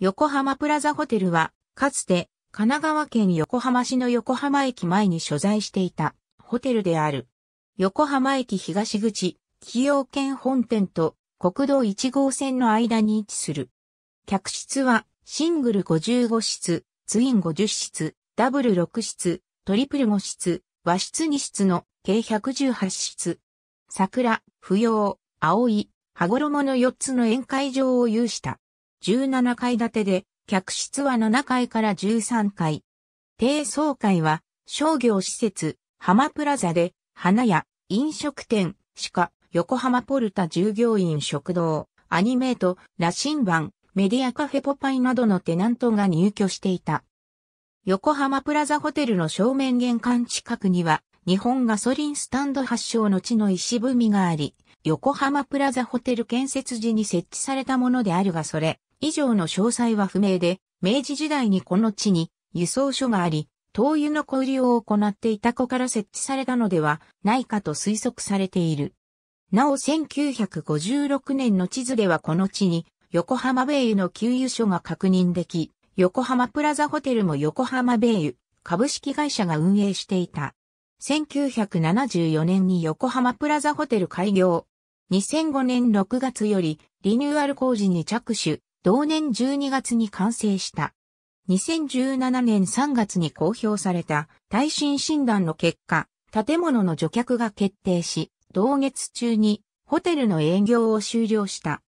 横浜プラザホテルは、かつて、神奈川県横浜市の横浜駅前に所在していたホテルである。横浜駅東口、企業圏本店と国道1号線の間に位置する。客室は、シングル55室、ツイン50室、ダブル6室、トリプル5室、和室2室の計118室。桜、不要、い、羽衣の4つの宴会場を有した。17階建てで、客室は7階から13階。低層階は、商業施設、浜プラザで、花屋、飲食店、鹿、横浜ポルタ従業員食堂、アニメート、羅針盤、メディアカフェポパイなどのテナントが入居していた。横浜プラザホテルの正面玄関近くには、日本ガソリンスタンド発祥の地の石踏みがあり、横浜プラザホテル建設時に設置されたものであるがそれ、以上の詳細は不明で、明治時代にこの地に輸送所があり、灯油の売りを行っていた子から設置されたのではないかと推測されている。なお1956年の地図ではこの地に横浜米油の給油所が確認でき、横浜プラザホテルも横浜米油株式会社が運営していた。1974年に横浜プラザホテル開業。2005年6月よりリニューアル工事に着手。同年12月に完成した。2017年3月に公表された耐震診断の結果、建物の除却が決定し、同月中にホテルの営業を終了した。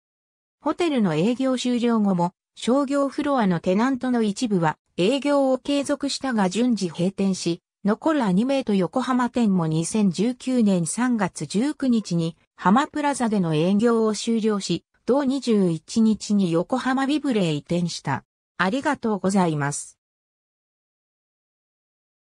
ホテルの営業終了後も商業フロアのテナントの一部は営業を継続したが順次閉店し、残るアニメート横浜店も2019年3月19日に浜プラザでの営業を終了し、同21日に横浜ビブレへ移転した。ありがとうございます。